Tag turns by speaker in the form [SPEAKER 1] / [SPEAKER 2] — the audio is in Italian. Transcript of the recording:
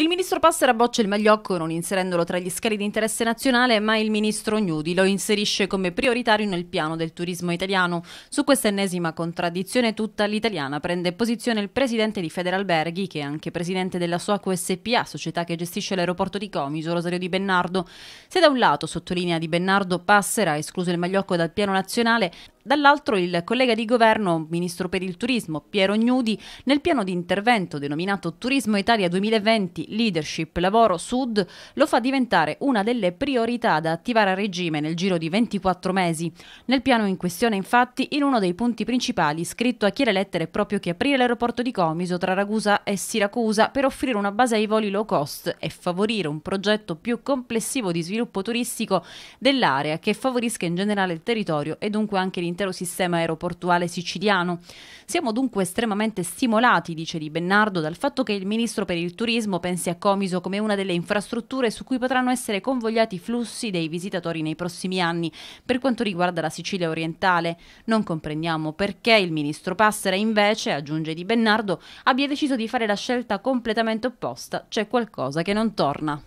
[SPEAKER 1] Il ministro Passera boccia il Magliocco non inserendolo tra gli scali di interesse nazionale, ma il ministro Gnudi lo inserisce come prioritario nel piano del turismo italiano. Su questa ennesima contraddizione tutta l'italiana prende posizione il presidente di Federalberghi, che è anche presidente della sua QSPA, società che gestisce l'aeroporto di Comiso, Rosario Di Bennardo. Se da un lato, sottolinea Di Bennardo, Passera ha escluso il Magliocco dal piano nazionale, Dall'altro il collega di governo, ministro per il turismo Piero Gnudi, nel piano di intervento denominato Turismo Italia 2020 Leadership Lavoro Sud lo fa diventare una delle priorità da attivare a regime nel giro di 24 mesi. Nel piano in questione infatti in uno dei punti principali scritto a chiare lettere è proprio che aprire l'aeroporto di Comiso tra Ragusa e Siracusa per offrire una base ai voli low cost e favorire un progetto più complessivo di sviluppo turistico dell'area che favorisca in generale il territorio e dunque anche l'interno dell'intero sistema aeroportuale siciliano. Siamo dunque estremamente stimolati, dice Di Bennardo, dal fatto che il ministro per il turismo pensi a Comiso come una delle infrastrutture su cui potranno essere convogliati i flussi dei visitatori nei prossimi anni per quanto riguarda la Sicilia orientale. Non comprendiamo perché il ministro Passera invece, aggiunge Di Bennardo, abbia deciso di fare la scelta completamente opposta. C'è qualcosa che non torna.